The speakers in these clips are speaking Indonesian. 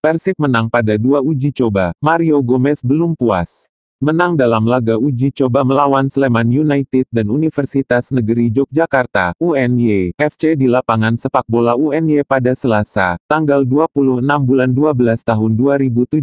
Persib menang pada dua uji coba, Mario Gomez belum puas. Menang dalam laga uji coba melawan Sleman United dan Universitas Negeri Yogyakarta, UNY, FC di lapangan sepak bola UNY pada Selasa, tanggal 26 bulan 12 tahun 2017,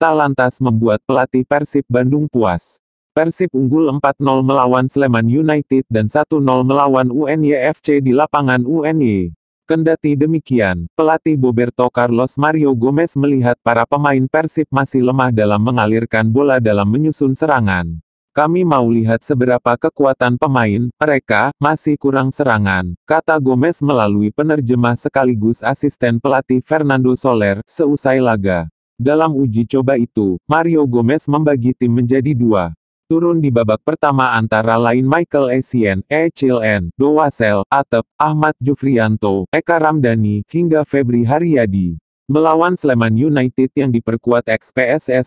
tak lantas membuat pelatih Persib Bandung puas. Persib unggul 4-0 melawan Sleman United dan 1-0 melawan UNY FC di lapangan UNY. Kendati demikian, pelatih Roberto Carlos Mario Gomez melihat para pemain Persib masih lemah dalam mengalirkan bola dalam menyusun serangan. Kami mau lihat seberapa kekuatan pemain, mereka, masih kurang serangan, kata Gomez melalui penerjemah sekaligus asisten pelatih Fernando Soler, seusai laga. Dalam uji coba itu, Mario Gomez membagi tim menjadi dua. Turun di babak pertama antara lain Michael Essien, Echiln, Doasel, Atep, Ahmad Jufrianto, Eka Ramdhani, hingga Febri Haryadi. Melawan Sleman United yang diperkuat ex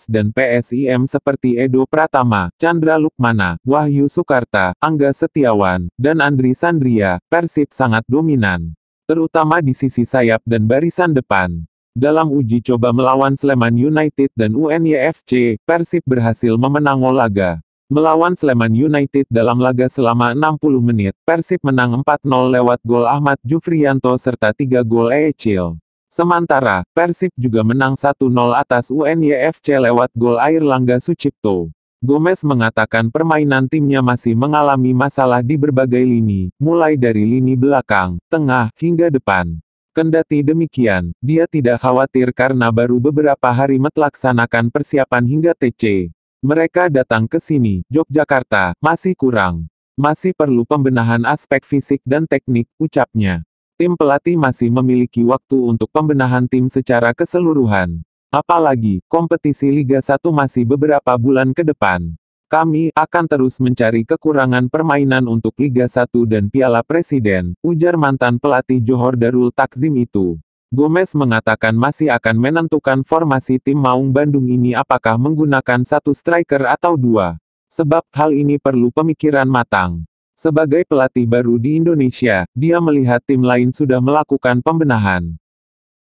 dan PSIM seperti Edo Pratama, Chandra Lukmana, Wahyu Sukarta, Angga Setiawan, dan Andri Sandria, Persib sangat dominan. Terutama di sisi sayap dan barisan depan. Dalam uji coba melawan Sleman United dan UNYFC, Persib berhasil memenang laga. Melawan Sleman United dalam laga selama 60 menit, Persib menang 4-0 lewat gol Ahmad Jufrianto serta 3 gol Ecil. Sementara, Persib juga menang 1-0 atas UNYFC lewat gol Air Langga Sucipto. Gomez mengatakan permainan timnya masih mengalami masalah di berbagai lini, mulai dari lini belakang, tengah, hingga depan. Kendati demikian, dia tidak khawatir karena baru beberapa hari melaksanakan persiapan hingga TC. Mereka datang ke sini, Yogyakarta, masih kurang. Masih perlu pembenahan aspek fisik dan teknik, ucapnya. Tim pelatih masih memiliki waktu untuk pembenahan tim secara keseluruhan. Apalagi, kompetisi Liga 1 masih beberapa bulan ke depan. Kami akan terus mencari kekurangan permainan untuk Liga 1 dan Piala Presiden, ujar mantan pelatih Johor Darul Takzim itu. Gomez mengatakan masih akan menentukan formasi tim Maung Bandung ini apakah menggunakan satu striker atau dua. Sebab hal ini perlu pemikiran matang. Sebagai pelatih baru di Indonesia, dia melihat tim lain sudah melakukan pembenahan.